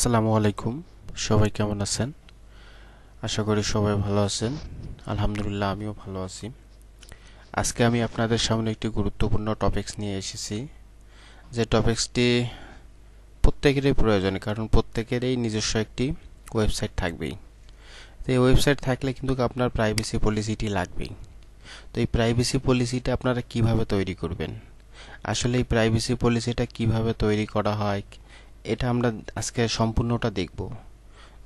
আসসালামু আলাইকুম সবাই কেমন আছেন আশা করি সবাই ভালো আছেন আলহামদুলিল্লাহ আমিও ভালো আছি আজকে আমি আপনাদের সামনে একটি গুরুত্বপূর্ণ টপিক্স নিয়ে এসেছি যে টপিক্সটি প্রত্যেকেরই প্রয়োজন কারণ প্রত্যেকেরই নিজস্ব একটি ওয়েবসাইট থাকবেই তো এই ওয়েবসাইট থাকলে কিন্তু আপনার প্রাইভেসি পলিসিটি লাগবেই তো এই প্রাইভেসি পলিসিটা আপনারা কিভাবে তৈরি করবেন আসলে এই প্রাইভেসি পলিসিটা কিভাবে তৈরি করা হয় এটা আমরা আজকে সম্পূর্ণটা দেখব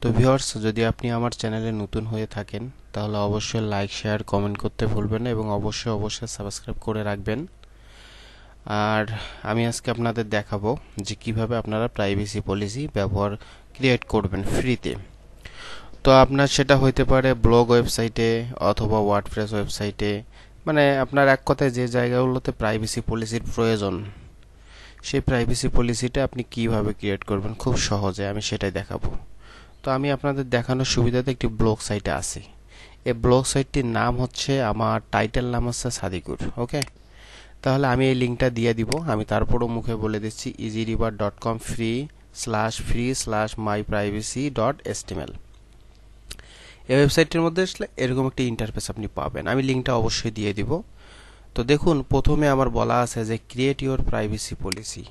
তো ভিউয়ার্স যদি আপনি আমার চ্যানেলে নতুন হয়ে থাকেন তাহলে অবশ্যই লাইক শেয়ার কমেন্ট করতে ভুলবেন এবং অবশ্যই অবশ্যই সাবস্ক্রাইব করে রাখবেন আর আমি আজকে আপনাদের দেখাবো যে কিভাবে আপনারা প্রাইভেসি পলিসি ব্যবহার ক্রিয়েট করবেন ফ্রিতে তো আপনার সেটা হইতে পারে ব্লগ ওয়েবসাইটে অথবা ওয়ার্ডপ্রেস ওয়েবসাইটে মানে আপনার এক কথায় যে জায়গাগুলোতে প্রাইভেসি পলিসির প্রয়োজন সেই প্রাইভেসি পলিসিটা আপনি কিভাবে ক্রিয়েট করবেন খুব সহজে আমি সেটাই দেখাবো তো আমি আপনাদের দেখানোর সুবিধাতে একটি ব্লগ সাইটে আসি এই ব্লগ সাইটটির নাম হচ্ছে আমার টাইটেল নাম হচ্ছে সাদিকুর ওকে তাহলে আমি এই লিঙ্কটা দিয়ে দিব আমি তারপরও মুখে বলে দিচ্ছি easy river dot com free slash free slash my privacy dot HTML এই ওয়েবসাইটটির মধ্যে আসলে এরকম একটি ইন্টারফেস আপনি পাবেন আমি লিঙ্কটা অবশ্যই দিয়ে দিব তো দেখুন প্রথমে আমার বলা আছে যে ক্রিয়েট ইউর প্রাইভেসি পলিসি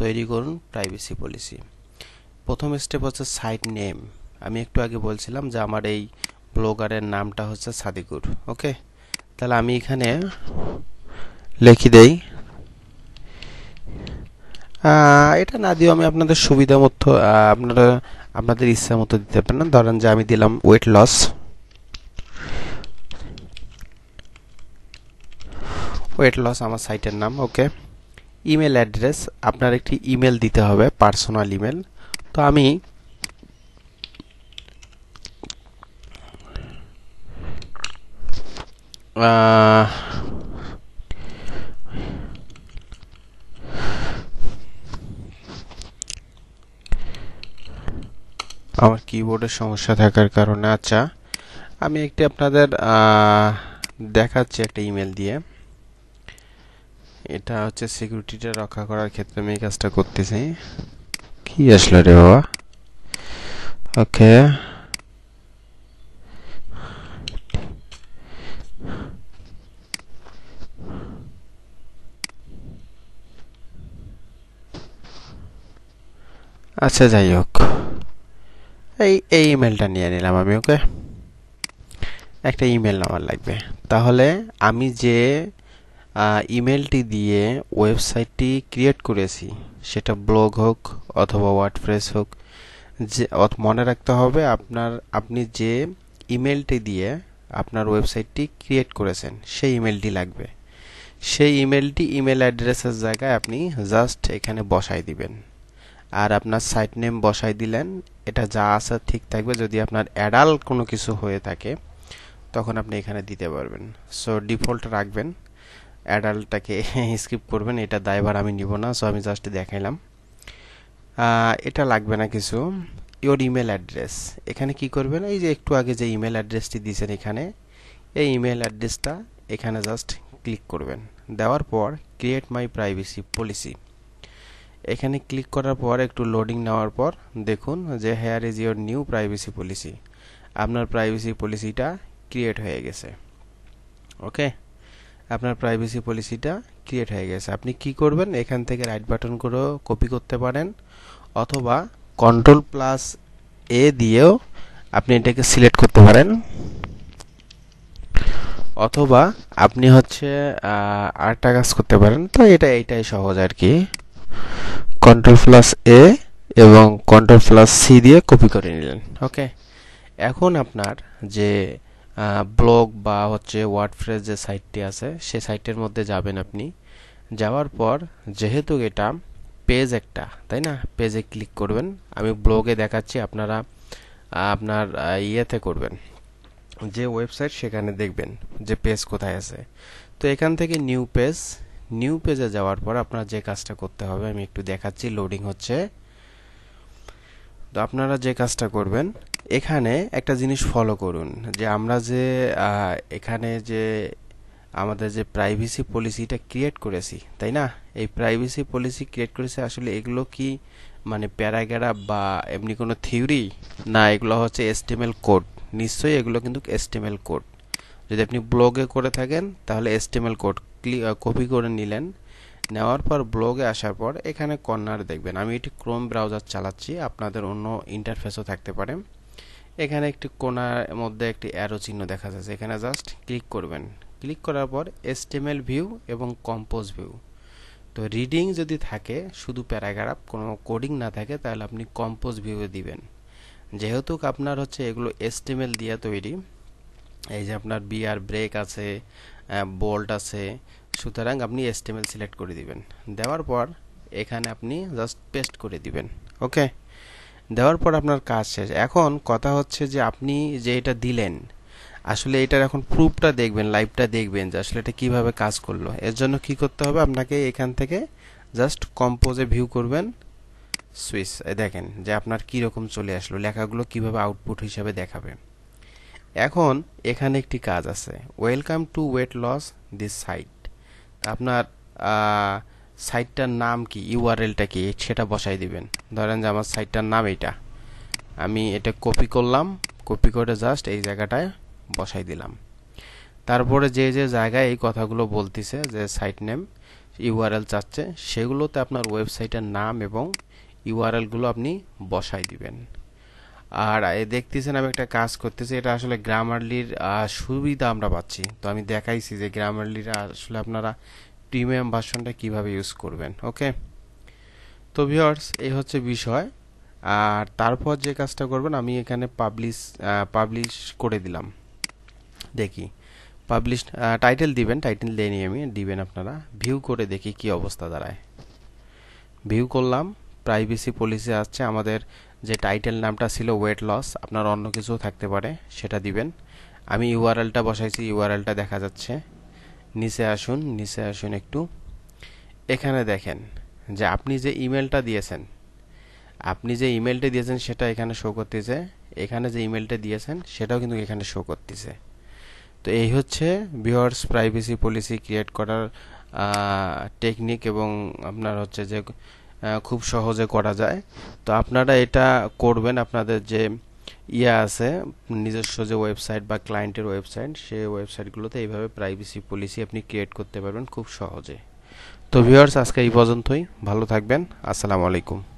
তৈরি করুন প্রাইভেসি পলিসি প্রথম স্টেপ হচ্ছে সাইট নেম আমি একটু আগে বলছিলাম যে আমার এই ব্লগারের নামটা হচ্ছে সাদিকুর ওকে তাহলে আমি এখানে লিখি দেই এটা না দিও আমি আপনাদের সুবিধা মতো আপনারা আপনাদের ইচ্ছা মতো দিতে পারেন ধরেন যে আমি দিলাম ওয়েট লস ওয়েট লস আমার সাইটের নাম ওকে ইমেল অ্যাড্রেস আপনার একটি ইমেল দিতে হবে পার্সোনাল ইমেল তো আমি আমার কিবোর্ডের সমস্যা থাকার কারণে আচ্ছা আমি একটি আপনাদের দেখাচ্ছি একটা ইমেল দিয়ে এটা হচ্ছে সিকিউরিটিটা রক্ষা করার ক্ষেত্রে আমি এই কাজটা করতেছি কি আসলো রে বাবা ওকে আচ্ছা যাই হোক এই এই ইমেলটা নিয়ে নিলাম আমি ওকে একটা ইমেল আমার লাগবে তাহলে আমি যে ইমেলটি দিয়ে ওয়েবসাইটটি ক্রিয়েট করেছি সেটা ব্লগ হোক অথবা ওয়ার্ডপ্রেস হোক যে মনে রাখতে হবে আপনার আপনি যে ইমেলটি দিয়ে আপনার ওয়েবসাইটটি ক্রিয়েট করেছেন সেই ইমেলটি লাগবে সেই ইমেলটি ইমেল অ্যাড্রেসের জায়গায় আপনি জাস্ট এখানে বসাই দিবেন আর আপনার সাইট নেম বসাই দিলেন এটা যা আসা ঠিক থাকবে যদি আপনার অ্যাডাল কোনো কিছু হয়ে থাকে তখন আপনি এখানে দিতে পারবেন সো ডিফল্ট রাখবেন অ্যাডাল্টটাকে স্কিপ করবেন এটা দায়ভার আমি নিব না সো আমি জাস্ট দেখাইলাম এটা লাগবে না কিছু ইওর ইমেল অ্যাড্রেস এখানে কি করবেন এই যে একটু আগে যে ইমেল অ্যাড্রেসটি দিয়েছেন এখানে এই ইমেল অ্যাড্রেসটা এখানে জাস্ট ক্লিক করবেন দেওয়ার পর ক্রিয়েট মাই প্রাইভেসি পলিসি এখানে ক্লিক করার পর একটু লোডিং নেওয়ার পর দেখুন যে here is your new privacy policy আপনার প্রাইভেসি পলিসিটা ক্রিয়েট হয়ে গেছে ওকে আপনার প্রাইভেসি পলিসিটা ক্রিয়েট হয়ে গেছে আপনি কি করবেন এখান থেকে রাইট বাটন করে কপি করতে পারেন অথবা কন্ট্রোল প্লাস এ দিয়েও আপনি এটাকে সিলেক্ট করতে পারেন অথবা আপনি হচ্ছে আরেকটা কাজ করতে পারেন তো এটা এইটাই সহজ আর কি কন্ট্রোল প্লাস এ এবং কন্ট্রোল প্লাস সি দিয়ে কপি করে নিলেন ওকে এখন আপনার যে ব্লগ বা হচ্ছে ওয়ার্ডফ্রেস যে সাইটটি আছে সেই সাইটের মধ্যে যাবেন আপনি যাওয়ার পর যেহেতু এটা পেজ একটা তাই না পেজে ক্লিক করবেন আমি ব্লগে দেখাচ্ছি আপনারা আপনার ইয়েতে করবেন যে ওয়েবসাইট সেখানে দেখবেন যে পেজ কোথায় আছে তো এখান থেকে নিউ পেজ নিউ পেজে যাওয়ার পর আপনার যে কাজটা করতে হবে আমি একটু দেখাচ্ছি লোডিং হচ্ছে তো আপনারা যে কাজটা করবেন এখানে একটা জিনিস ফলো করুন যে আমরা যে এখানে যে আমাদের যে প্রাইভেসি পলিসিটা ক্রিয়েট করেছি তাই না এই প্রাইভেসি পলিসি ক্রিয়েট করেছে আসলে এগুলো কি মানে প্যারাগ্রাফ বা এমনি কোনো থিওরি না এগুলো হচ্ছে এস্টিমেল কোড নিশ্চয়ই এগুলো কিন্তু এস্টিমেল কোড যদি আপনি ব্লগে করে থাকেন তাহলে এস্টিমেল কোড কপি করে নিলেন নেওয়ার পর ব্লগে আসার পর এখানে কর্নার দেখবেন আমি এটি ক্রোম ব্রাউজার চালাচ্ছি আপনাদের অন্য ইন্টারফেসও থাকতে পারে এখানে একটি কোনার মধ্যে একটি অ্যারো চিহ্ন দেখা যাচ্ছে এখানে জাস্ট ক্লিক করবেন ক্লিক করার পর এস্টেমেল ভিউ এবং কম্পোজ ভিউ তো রিডিং যদি থাকে শুধু প্যারাগ্রাফ কোনো কোডিং না থাকে তাহলে আপনি কম্পোজ ভিউয়ে দিবেন যেহেতু আপনার হচ্ছে এগুলো এস্টেমেল দিয়ে তৈরি এই যে আপনার বিয়ার ব্রেক আছে বোল্ট আছে সুতরাং আপনি এস্টেমেল সিলেক্ট করে দিবেন দেওয়ার পর এখানে আপনি জাস্ট পেস্ট করে দিবেন ওকে দেওয়ার পর আপনার কাজ শেষ এখন কথা হচ্ছে যে আপনি যে এটা দিলেন আসলে এটার এখন প্রুফটা দেখবেন লাইভটা দেখবেন যে আসলে এটা কীভাবে কাজ করলো এর জন্য কি করতে হবে আপনাকে এখান থেকে জাস্ট কম্পোজে ভিউ করবেন সুইচ দেখেন যে আপনার কি রকম চলে আসলো লেখাগুলো কিভাবে আউটপুট হিসাবে দেখাবে এখন এখানে একটি কাজ আছে welcome to weight loss this site আপনার সাইটটার নাম কি ইউআরএলটা কি সেটা বসাই দিবেন ধরেন যে আমার সাইটটার নাম এটা আমি এটা কপি করলাম কপি করে জাস্ট এই জায়গাটায় বসাই দিলাম তারপরে যে যে জায়গায় এই কথাগুলো বলতেছে যে সাইট নেম ইউআরএল চাচ্ছে সেগুলোতে আপনার ওয়েবসাইটের নাম এবং ইউআরএলগুলো আপনি বসাই দিবেন আর দেখতেছেন আমি একটা কাজ করতেছি এটা আসলে গ্রামারলির সুবিধা আমরা পাচ্ছি তো আমি দেখাইছি যে গ্রামারলিরা আসলে আপনারা প্রিমিয়াম ভার্সনটা কিভাবে ইউজ করবেন ওকে তো ভিওর্স এই হচ্ছে বিষয় আর তারপর যে কাজটা করবেন আমি এখানে পাবলিশ পাবলিশ করে দিলাম দেখি পাবলিশ টাইটেল দিবেন টাইটেল দিয়ে নিয়ে আমি দিবেন আপনারা ভিউ করে দেখি কি অবস্থা দাঁড়ায় ভিউ করলাম প্রাইভেসি পলিসি আসছে আমাদের যে টাইটেল নামটা ছিল ওয়েট লস আপনার অন্য কিছুও থাকতে পারে সেটা দিবেন আমি ইউআরএলটা বসাইছি ইউআরএলটা দেখা যাচ্ছে নিচে আসুন নিচে আসুন একটু এখানে দেখেন যে আপনি যে ইমেলটা দিয়েছেন আপনি যে ইমেলটা দিয়েছেন সেটা এখানে শো করতেছে এখানে যে ইমেলটা দিয়েছেন সেটাও কিন্তু এখানে শো করতেছে তো এই হচ্ছে ভিওয়ার্স প্রাইভেসি পলিসি ক্রিয়েট করার টেকনিক এবং আপনার হচ্ছে যে খুব সহজে করা যায় তো আপনারা এটা করবেন আপনাদের যে ইয়া আছে নিজস্ব যে ওয়েবসাইট বা ক্লায়েন্টের ওয়েবসাইট সেই ওয়েবসাইটগুলোতে এইভাবে প্রাইভেসি পলিসি আপনি ক্রিয়েট করতে পারবেন খুব সহজে তো ভিউয়ার্স হ্যাঁ। আজকে এই পর্যন্তই ভালো থাকবেন আসসালামু আলাইকুম